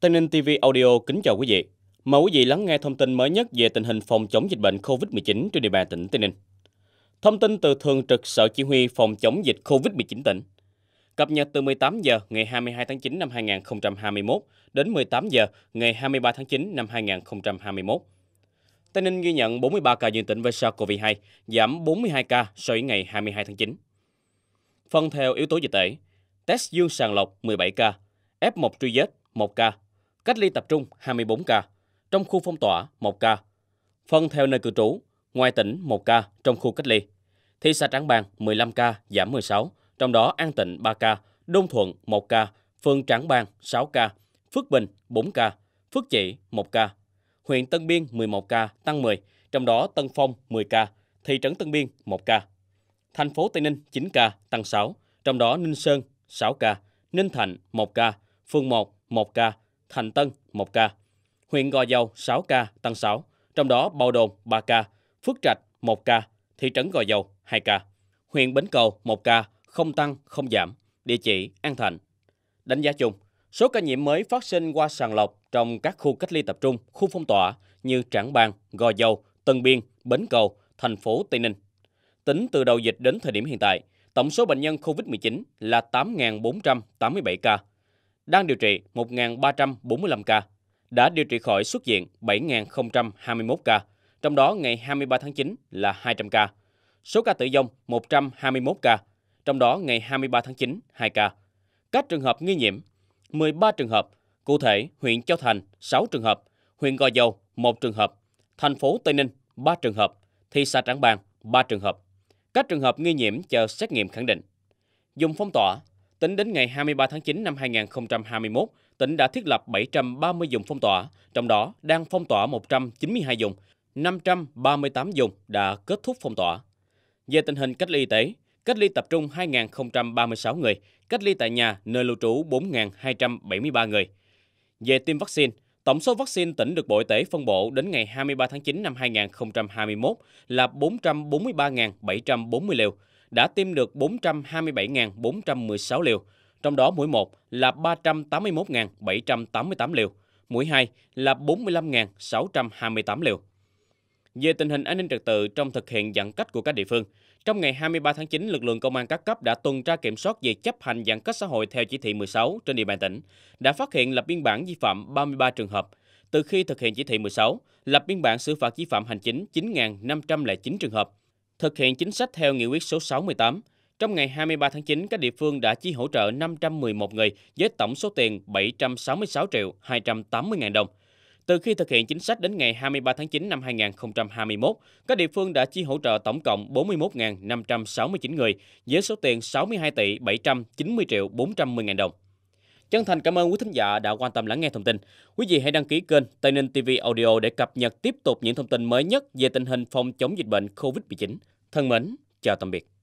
Tây Ninh TV Audio kính chào quý vị. Mời quý vị lắng nghe thông tin mới nhất về tình hình phòng chống dịch bệnh COVID-19 trên địa bàn tỉnh Tây Ninh. Thông tin từ Thường trực Sở Chỉ huy Phòng chống dịch COVID-19 tỉnh. Cập nhật từ 18 giờ ngày 22 tháng 9 năm 2021 đến 18 giờ ngày 23 tháng 9 năm 2021. Tây Ninh ghi nhận 43 ca dương tính với SARS-CoV-2, giảm 42 ca so với ngày 22 tháng 9. Phân theo yếu tố dịch tễ, test dương sàng lọc 17 ca, F1 truy vết 1 ca, cách ly tập trung 24 ca, trong khu phong tỏa 1 ca, phân theo nơi cư trú, ngoài tỉnh 1 ca trong khu cách ly. Thị xã Trảng Bàng 15 ca giảm 16, trong đó An Tịnh 3 ca, Đông Thuận 1 ca, phường Trảng Bàng 6 ca, Phước Bình 4 ca, Phước Chỉ 1 ca, huyện Tân Biên 11 ca tăng 10, trong đó Tân Phong 10 ca, thị trấn Tân Biên 1 ca. Thành phố Tây Ninh 9 ca tăng 6, trong đó Ninh Sơn 6 ca, Ninh Thạnh 1 ca, phường 1 1 ca, Thành Tân 1 ca, huyện Gò Dầu 6 ca tăng 6, trong đó Bao Đồn 3 ca, Phước Trạch 1 ca, thị trấn Gò Dầu 2 ca, huyện Bến Cầu 1 ca, không tăng không giảm, địa chỉ An Thành. Đánh giá chung, số ca nhiễm mới phát sinh qua sàng lọc trong các khu cách ly tập trung, khu phong tỏa như Trảng Bàng, Gò Dầu, Tân Biên, Bến Cầu, thành phố Tây Ninh. Tính từ đầu dịch đến thời điểm hiện tại, tổng số bệnh nhân COVID-19 là 8.487 ca, đang điều trị 1.345 ca, đã điều trị khỏi xuất viện 7.021 ca, trong đó ngày 23 tháng 9 là 200 ca. Số ca tử vong 121 ca, trong đó ngày 23 tháng 9 2 ca. Các trường hợp nghi nhiễm 13 trường hợp, cụ thể huyện Châu Thành 6 trường hợp, huyện Gò Dầu 1 trường hợp, thành phố Tây Ninh 3 trường hợp, thị xã Trảng Bàng 3 trường hợp. Các trường hợp nghi nhiễm chờ xét nghiệm khẳng định. Dùng phong tỏa Tính đến ngày 23 tháng 9 năm 2021, tỉnh đã thiết lập 730 vùng phong tỏa, trong đó đang phong tỏa 192 vùng, 538 vùng đã kết thúc phong tỏa. Về tình hình cách ly y tế, cách ly tập trung 2.036 người, cách ly tại nhà nơi lưu trú 4.273 người. Về tiêm vaccine, tổng số vaccine tỉnh được Bộ Y tế phân bổ đến ngày 23 tháng 9 năm 2021 là 443.740 liều, đã tiêm được 427.416 liều, trong đó mũi 1 là 381.788 liều, mũi 2 là 45.628 liều. Về tình hình an ninh trật tự trong thực hiện giãn cách của các địa phương, trong ngày 23 tháng 9, lực lượng công an các cấp đã tuần tra kiểm soát về chấp hành giãn cách xã hội theo chỉ thị 16 trên địa bàn tỉnh, đã phát hiện lập biên bản vi phạm 33 trường hợp. Từ khi thực hiện chỉ thị 16, lập biên bản xử phạt vi phạm hành chính 9.509 trường hợp, Thực hiện chính sách theo nghị quyết số 68, trong ngày 23 tháng 9, các địa phương đã chi hỗ trợ 511 người với tổng số tiền 766 triệu 280 ngàn đồng. Từ khi thực hiện chính sách đến ngày 23 tháng 9 năm 2021, các địa phương đã chi hỗ trợ tổng cộng 41.569 người với số tiền 62 tỷ 790 triệu 410 ngàn đồng. Chân thành cảm ơn quý thính giả đã quan tâm lắng nghe thông tin. Quý vị hãy đăng ký kênh Tây Ninh TV Audio để cập nhật tiếp tục những thông tin mới nhất về tình hình phòng chống dịch bệnh COVID-19. Thân mến, chào tạm biệt.